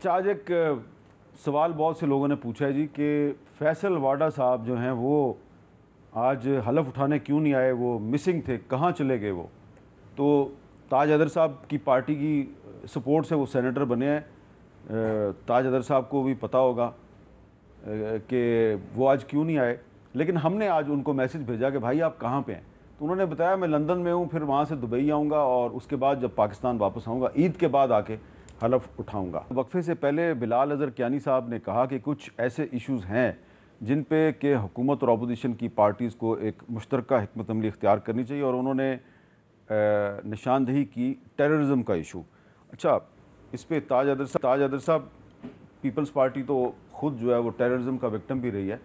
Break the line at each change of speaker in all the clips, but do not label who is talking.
अच्छा आज एक सवाल बहुत से लोगों ने पूछा है जी कि फैसल वाडा साहब जो हैं वो आज हलफ उठाने क्यों नहीं आए वो मिसिंग थे कहाँ चले गए वो तो ताज अदर साहब की पार्टी की सपोर्ट से वो सेनेटर बने हैं ताज अदर साहब को भी पता होगा कि वो आज क्यों नहीं आए लेकिन हमने आज उनको मैसेज भेजा कि भाई आप कहाँ पे हैं तो उन्होंने बताया मैं लंदन में हूँ फिर वहाँ से दुबई आऊँगा और उसके बाद जब पाकिस्तान वापस आऊँगा ईद के बाद आके हलफ उठाऊँगा वक्फे से पहले बिलाल अजहर क्यानी साहब ने कहा कि कुछ ऐसे इश्यूज़ हैं जिन पे कि हुकूमत और अपोजिशन की पार्टीज़ को एक मुश्तरक हमत अमली इख्तियार करनी चाहिए और उन्होंने निशानदही की टेररिज्म का इशू अच्छा इस पर ताज अदर साहब ताज अदर साहब पीपल्स पार्टी तो खुद जो है वो टेररिज्म का विक्टम भी रही है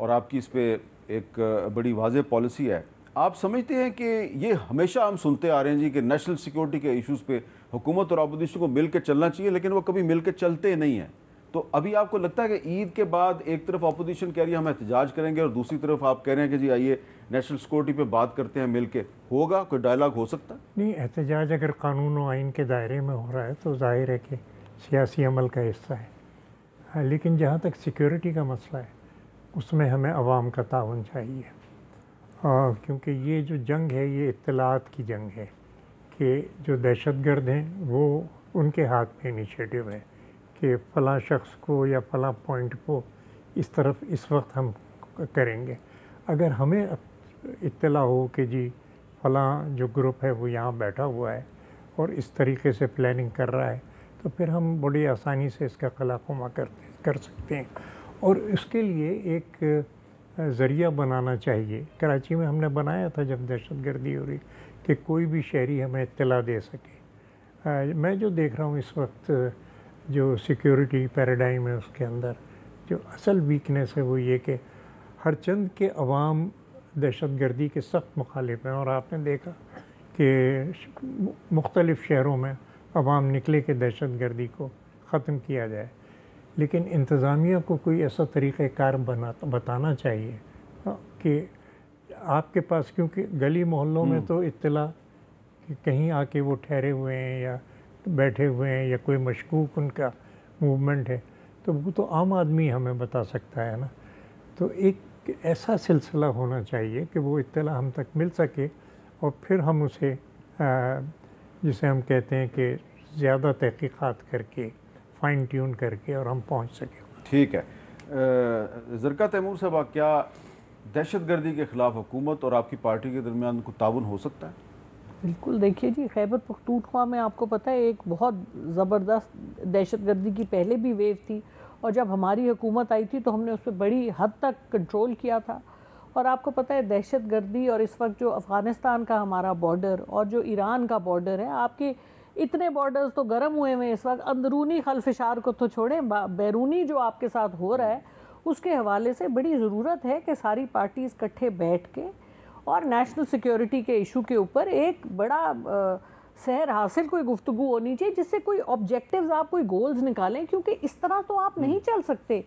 और आपकी इस पर एक बड़ी वाज पॉलिसी है आप समझते हैं कि ये हमेशा हम सुनते आ रहे हैं जी कि नेशनल सिक्योरिटी के इश्यूज़ पे हुकूमत और अपोजिशन को मिल के चलना चाहिए लेकिन वो कभी मिल के चलते नहीं हैं तो अभी आपको लगता है कि ईद के बाद एक तरफ अपोजिशन कह रही है हम एहतजाज करेंगे और दूसरी तरफ आप कह रहे हैं कि जी आइए नेशनल सिक्योरिटी पर बात करते हैं मिल के होगा कोई डायलॉग हो सकता
नहीं एहतजाज अगर कानून और आइन के दायरे में हो रहा है तो जाहिर है कि सियासी अमल का हिस्सा है हाँ, लेकिन जहाँ तक सिक्योरिटी का मसला है उसमें हमें आवाम का ताउन चाहिए क्योंकि ये जो जंग है ये इतलात की जंग है कि जो दहशत गर्द हैं वो उनके हाथ में इनिशिएटिव है कि फ़लाँ शख्स को या फ़लाँ पॉइंट को इस तरफ इस वक्त हम करेंगे अगर हमें इतला हो कि जी फ़लाँ जो ग्रुप है वो यहाँ बैठा हुआ है और इस तरीके से प्लानिंग कर रहा है तो फिर हम बड़ी आसानी से इसका कलाकुमा कर कर सकते हैं और इसके लिए एक ज़रिया बनाना चाहिए कराची में हमने बनाया था जब दहशत गर्दी हो रही कि कोई भी शहरी हमें इतला दे सके मैं जो देख रहा हूँ इस वक्त जो सिक्योरिटी पैराडाइम है उसके अंदर जो असल वीकनेस है वो ये कि हर चंद के अवाम दहशत गर्दी के सख्त मुखालिफ हैं और आपने देखा कि मुख्तलिफ़ शहरों में अवाम निकले के दहशत गर्दी को ख़त्म किया जाए लेकिन इंतज़ामिया को कोई ऐसा तरीक़ार बना बताना चाहिए हाँ, कि आपके पास क्योंकि गली मोहल्लों में हम्म। तो इतला कि कहीं आके वो ठहरे हुए हैं या बैठे हुए हैं या कोई मशकूक उनका मूवमेंट है तो वो तो आम आदमी हमें बता सकता है ना तो एक ऐसा सिलसिला होना चाहिए कि वो इतला हम तक मिल सके और फिर हम उसे जिसे हम कहते हैं कि ज़्यादा तहकीक़ात करके फाइन ट्यून करके और हम पहुंच सकें
ठीक है ज़रका तैमूर साहब क्या दहशत गर्दी के ख़िलाफ़ हुकूमत और आपकी पार्टी के दरमियान को ताउन हो सकता है
बिल्कुल देखिए जी खैबर पख्तूनख्वा में आपको पता है एक बहुत ज़बरदस्त दहशत गर्दी की पहले भी वेव थी और जब हमारी हुकूमत आई थी तो हमने उस पर बड़ी हद तक कंट्रोल किया था और आपको पता है दहशत गर्दी और इस वक्त जो अफ़गानिस्तान का हमारा बॉर्डर और जो ईरान का बॉर्डर है आपके इतने बॉर्डर्स तो गर्म हुए हुए हैं इस वक्त अंदरूनी खलफिशार को तो छोड़ें बैरूनी जो आपके साथ हो रहा है उसके हवाले से बड़ी ज़रूरत है कि सारी पार्टीज़ इकट्ठे बैठ के और नेशनल सिक्योरिटी के इशू के ऊपर एक बड़ा सहर हासिल कोई गुफ्तु होनी चाहिए जिससे कोई ऑब्जेक्टिव्स आप कोई गोल्स निकालें क्योंकि इस तरह तो आप हम्म। नहीं चल सकते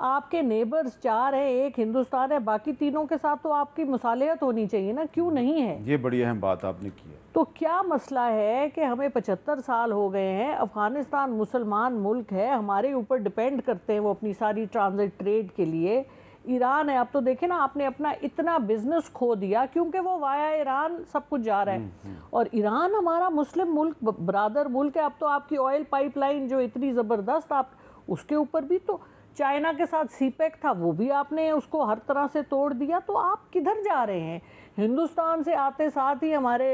आपके नेबर्स चार हैं एक हिंदुस्तान है बाकी तीनों के साथ तो आपकी मसालियत होनी चाहिए ना क्यों नहीं है
ये बड़ी अहम बात आपने की है
तो क्या मसला है कि हमें पचहत्तर साल हो गए हैं अफ़गानिस्तान मुसलमान मुल्क है हमारे ऊपर डिपेंड करते हैं वो अपनी सारी ट्रांजिट ट्रेड के लिए ईरान है आप तो देखें ना आपने अपना इतना बिजनेस खो दिया क्योंकि वो वाया ईरान सब कुछ जा रहा है हम्म, हम्म। और ईरान हमारा मुस्लिम मुल्क बरदर मुल्क है अब तो आपकी ऑयल पाइपलाइन जो इतनी ज़बरदस्त आप उसके ऊपर भी तो चाइना के साथ सी e था वो भी आपने उसको हर तरह से तोड़ दिया तो आप किधर जा रहे हैं हिंदुस्तान से आते साथ ही हमारे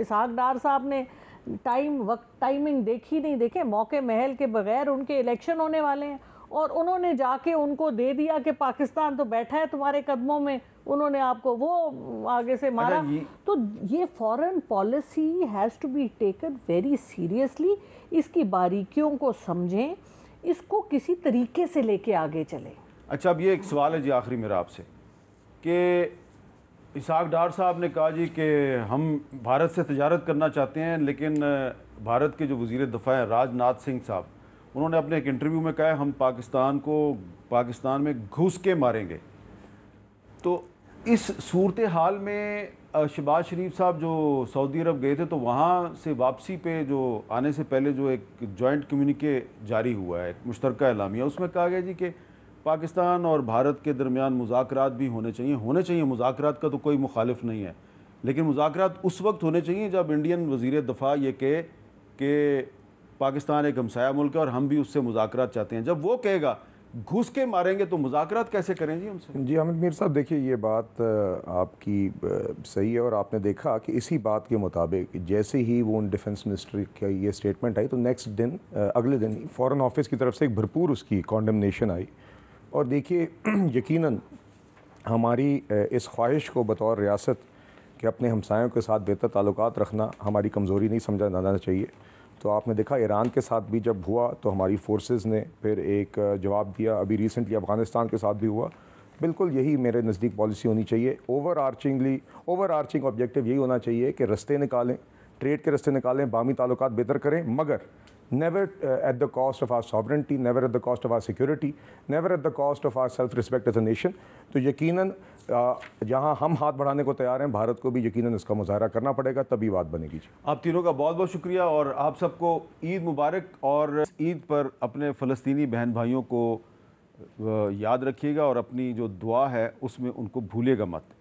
इसहाक डार साहब ने टाइम वक्त टाइमिंग देखी नहीं देखे मौके महल के बगैर उनके इलेक्शन होने वाले हैं और उन्होंने जाके उनको दे दिया कि पाकिस्तान तो बैठा है तुम्हारे कदमों में उन्होंने आपको वो आगे से मारा अच्छा, ये। तो ये foreign policy has to be taken very seriously इसकी बारीकियों को समझें इसको किसी तरीके से लेके आगे चले
अच्छा अब ये एक सवाल है जी आखिरी मेरा आपसे कि इसाक डार साहब ने कहा जी कि हम भारत से तजारत करना चाहते हैं लेकिन भारत के जो वजीर दफ़ा हैं राजनाथ सिंह साहब उन्होंने अपने एक इंटरव्यू में कहा हम पाकिस्तान को पाकिस्तान में घुस के मारेंगे तो इस सूरत हाल में शहबाज शरीफ साहब जो सऊदी अरब गए थे तो वहाँ से वापसी पे जो आने से पहले जो एक जॉइंट कम्युनिके जारी हुआ है एक मुश्तरक एलामिया उसमें कहा गया जी कि पाकिस्तान और भारत के दरमियान मुजाकर भी होने चाहिए होने चाहिए मुजाकर का तो कोई मुखालफ नहीं है लेकिन मुजाकर उस वक्त होने चाहिए जब इंडियन वजीर दफ़ा ये कहे कि पाकिस्तान एक हमसाया मुल्क है और हम भी उससे मुजाकर चाहते हैं जब वो कहेगा घुस के मारेंगे तो मुजात कैसे करें जी हमसे
जी अमित मीर साहब देखिए ये बात आपकी सही है और आपने देखा कि इसी बात के मुताबिक जैसे ही वो उन डिफेंस मिनिस्टर का ये स्टेटमेंट आई तो नेक्स्ट दिन अगले दिन ही फ़ॉरन ऑफिस की तरफ से एक भरपूर उसकी कॉन्डमनेशन आई और देखिए यकीन हमारी इस ख्वाहिश को बतौर रियासत के अपने हमसायों के साथ बेहतर ताल्लुक रखना हमारी कमज़ोरी नहीं समझा जाना चाहिए तो आपने देखा ईरान के साथ भी जब हुआ तो हमारी फोर्सेस ने फिर एक जवाब दिया अभी रिसेंटली अफ़गानिस्तान के साथ भी हुआ बिल्कुल यही मेरे नज़दीक पॉलिसी होनी चाहिए overarchingly overarching objective यही होना चाहिए कि रस्ते निकालें ट्रेड के रस्ते निकालें बामी ताल्लुक बेहतर करें मगर never uh, at the cost of our sovereignty, never at the cost of our security, never at the cost of our self respect as a nation. तो यकीनन uh, जहां हम हाथ बढ़ाने को तैयार हैं भारत को भी यकीनन इसका मुजाहरा करना पड़ेगा तभी बात बनेगी जी
आप तीनों का बहुत बहुत शुक्रिया और आप सबको ईद मुबारक और ईद पर अपने फ़लस्तनी बहन भाइयों को uh, याद रखिएगा और अपनी जो दुआ है उसमें उनको भूलेगा मत